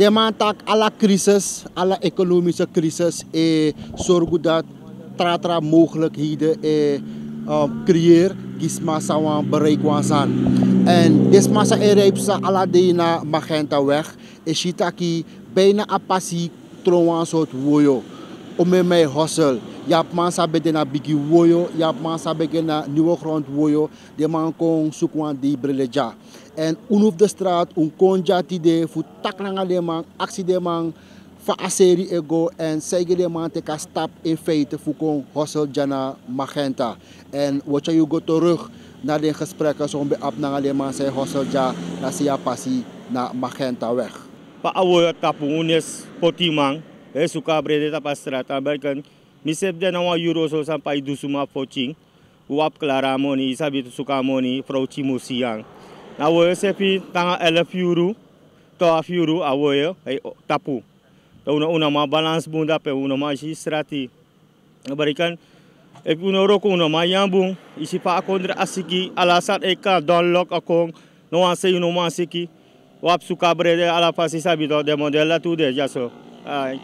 de mantak alle crisis, alle economische crisis, eh, zorgen dat tratra mogelijkheden eh, um, creëer, kismasa wan bereik wan san. En desmasa ereipsa alle de na magenta weg, esitaki bijna apasi troan soort woyo. Ome mij hossel. Yap man sabe na bigi woyo, yap man sabe na nieuwe grond woyo, de man kon zoekwan die En un de straat, un konja de fu tak langa demang, aksi demang, fa aseri ego en segi demang teka stap in feite fu kon hossel jana magenta. En watja you go terug na de be zo'n na langa demang se hossel ja na si ya pasi na magenta weg. Pa awo tapung ya unes potimang, e suka brede tapa straat, aberkan misep na wa euro so sampai dusuma poching, uap klara moni, sabit suka moni, frau siang awoyo sepi tanga elef eh, yuru a yuru awoyo e eh, eh, tapu to una una ma balance bunda pe una ma ji strati barikan e una roko una ma yambu isi pa kondra asiki alasat eka lok akong no se una ma asiki wap suka brede ala pasi sabito de modela tu de jaso ai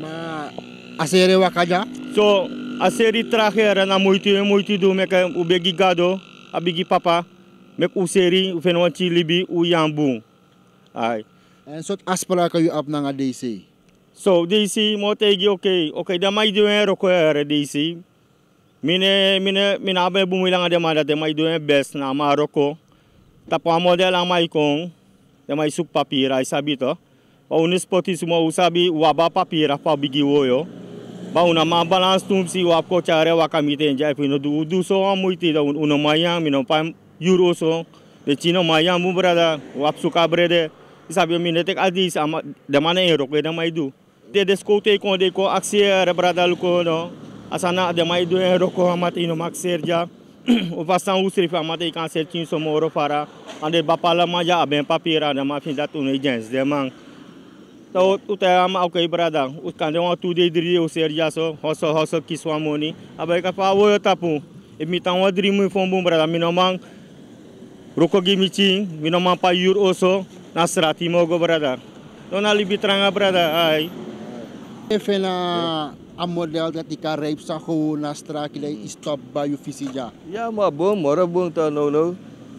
ma asere wakaja so asere trajera na muito muito do meka ubegi gado abigi papa mek u seri u fen wanti libi u yambu ay en sot aspara ka yu ap nanga dc so dc mo gi okay okay da mai doen roko e re dc mine mine mine abe bu mi langa de manda de mai best na maroko tapa model ang mai kong de mai suk papira sabito o unis poti sumo usabi waba papira pa bigi woyo ba una ma balance tum si wa ko chare wakamite njai fino du du so amuiti da un uno mino pam euro so, de chino maya mu brada wapsu suka de isabi mi netek adi sama de mana e roke de maidu te descoute ko de ko axier brada luko no asana de du e ko amate no maxer ja o pasan usri fa amate kan certin so moro fara ande bapala maja aben papira de ma fin datu ne jens de mang Então, o tema o que brada, kan o candão a de diri o serja so, rosso rosso kiswamoni, sua kapa a pa tapu, imitam e o dream foi bom brada, minomang, Rukogi Miching, Minoma yur Oso, Nasrati Mogo brada. Dona Libitranga brada, ai. Efena a model da tika rape saho nasra nastra kile stop ba yu Ya ma bom mora bom ta no no.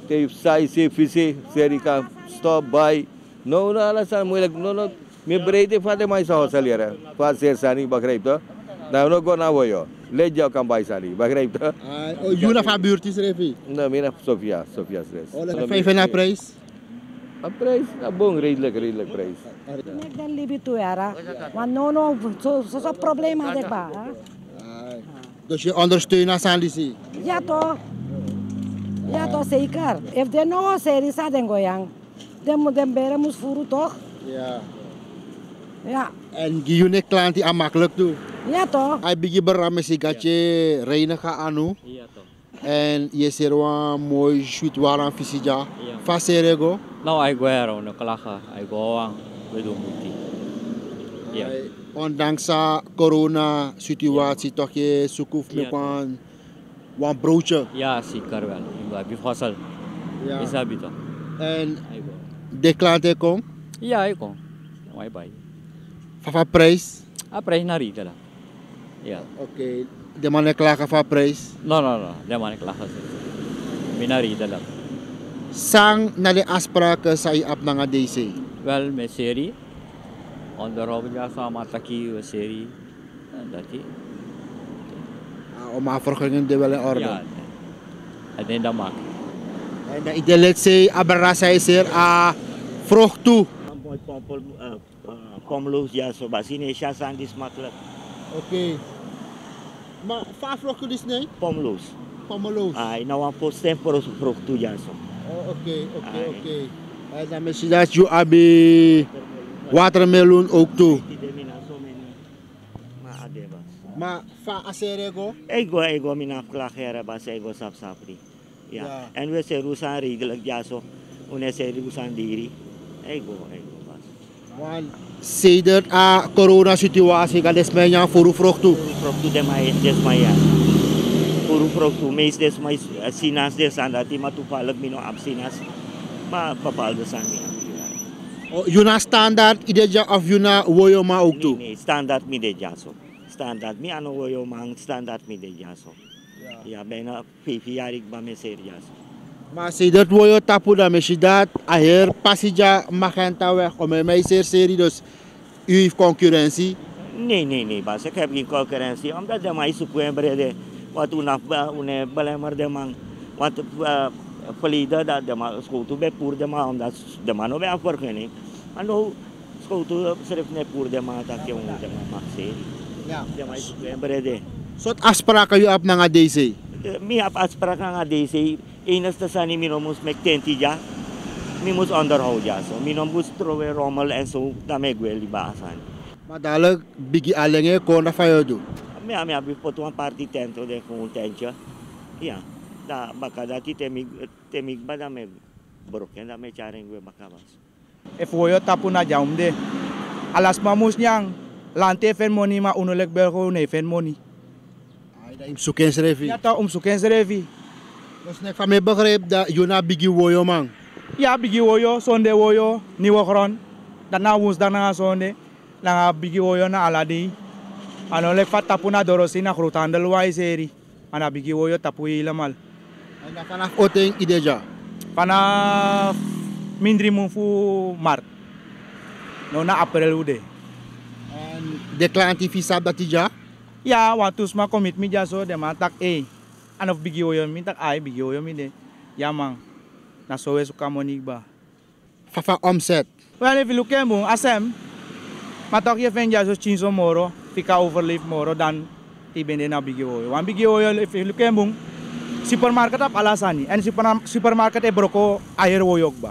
Te sai se seri serika stop by no no alasan sa no no mi brede fate mai saho saliara Fa ser sani bakreip to. Na no go na yo. Legea Cambaisali, mă grei. Iuna ah, oh, fa biurti să refi. Nu, mine Sofia, Sofia să refi. Fai fena preis? A preis, a bun, reile, reile preis. toe libituera, Maar no no, sunt o problemă de ba. Dus je ondersteunt Sanlisi? Ja toch. Ja toch zeker. Heeft de nou serie sa goyang, goyang. De den beren voeren toch? Ja. Ja. En Giyune klant die aan makkelijk doet ja toch? Ai bigi berame si gache anu. Ja toch? En je wel mooi shoot waran fisija. Faserego. Nou ai guero no kalaha ai goang bedu muti. ja. Ondanks corona situatie toch je sukuf me kwan wan broodje. Ja, zeker wel. Ik ben vassel. Ja. Is dat toch? En declare kom? Ja, ik kom. Bye bye. Fafa prijs? A ah, prijs naar Riedela. Ja. Oké. Okay. De mannen klagen van prijs? Nee, nee, nee, De mannen klagen. Minari dat. Sang nali afspraken zijn iap na DC? Wel, met serie. Onderhoud ja sama taki serie. Dat is. Om afvergunningen die wel in orde? Ja. En dan maak. En dat ik let's say, aberrasa is zeer a ah, vroeg toe. Pompel, eh, eh, los, ja, zo, maar zien is ja, zijn is makkelijk. Oké. Okay. Maar waar vroeg je dus nee? Pomloos. Pomloos. Ah, nou een post temporos vroeg toe ja. zo. Oh, oké, oké, oké. Dan misschien um dat je abi watermeloen ook toe. Maar van Aserego? Ego, ego, mijn afklagere bas ego sap sapri. Ja. ja. En we zijn Rusan redelijk, ja zo. Wanneer zijn Rusan diri. Ego, ego bas. Want sedert a corona-situatie kan is mij ja voor vroeg toe. Vroeg toe dem hij des mij ja. Voor vroeg toe meest des mij eh, sinas des aan dat ima toevallig mino absinas, maar bepaalde zijn niet. Juna standaard ideja of juna woyoma ook toe? Nee, nee standaard mi deja so. Standaard mi ano woyoma, standaard mi deja so. Ja, bijna vijf jaar ik ben met serieus. Maar sedert dat yo tapu da meshidat, aher pasija magenta weg om een meiserserie, dus u heeft concurrentie? Nee, nee, nee, Bas, ik heb geen concurrentie, omdat de maïs ook een brede, wat unaf une belemmer de man, wat verleden eh, dat de man schoot bij poer de man, omdat de man nog bij vergunning, maar nu schoot schrijft niet poer de man, dat je onder de man mag serie. Ja. De maïs ook brede. Wat afspraken je op naar DC? Ik heb afspraken naar DC. Énăstă să nimi nu mus mectentia, mi mus underhaudia so, mi en zo trove romal wel so da megueli basan. Ma dală bigi alenge con da faiodu. Mi am mi potu un parti dentro de Ja, daar bakker Da, die temig temig bada me broken da me charengue bacabas. E foyo tapuna jaumde. Alas mamus nyang lante fen moni ma unulek belko ne fen moni. Ai da im suken srevi. Ya ta um dus ik van mij begreep dat je naar Biggie Woyo man. Ja, Biggie Woyo, zonde Woyo, nieuwe grond. Daarna woensdag na zonde. Dan Biggie Woyo naar Aladi. En dan leg ik tapu naar Dorosi naar groothandel waar serie. En dan Biggie Woyo tapu helemaal. En dan vanaf Oting Ideja? Vanaf mindri voor maart. Nou na april ude. En de klant die visa dat ja? Ja, want toen kom ik zo, de maandag 1 ano bigiyo yon min tak ay bigiyo yon min de yamang na sowe su kamonig ba fafa omset well if you look at mong asem matok ye fenja so chinso moro fika overleaf moro dan tibende na bigiyo yon wan bigiyo yon if you look at mong supermarket ap alasani and super, supermarket e broko ayer woyog ba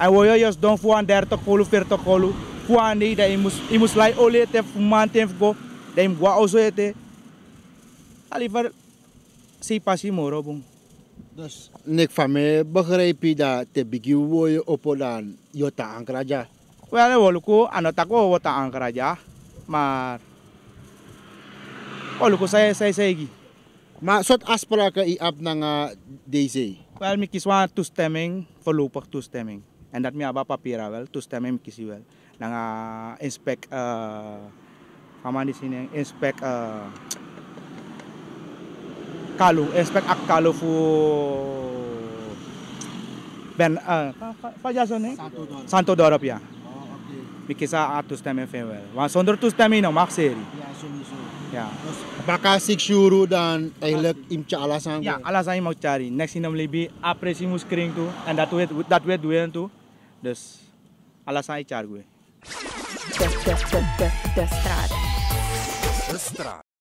ay woyo yos don fuan der to kolu fer to kolu fuan ni da imus imus lai ole te fuman te go da im oso ete aliver Sipasi morobong. Dus nek van mij begrijp je dat te begin wooi op dan jota ankraja. Wel, eh, woluku anotako wota ankraja, maar woluku saya saya segi. Maar soort afspraken i ab na DC? Wel, ik kies wel toestemming, voorlopig toestemming. En dat mij abba papieren wel, toestemming kies wel. Dan inspect, uh, inspect, uh, kalu expect ak kalu fu ben uh, pa jasa nih santo dorop ya mikisa atus teme fewer wan sonder tus teme ino mak seri ya solusi ya baka sik syuru dan ehlek imca alasan ya alasan mau cari next ino lebih apresi muskering tu and that way that way duen tu Des alasan cari gue De, de,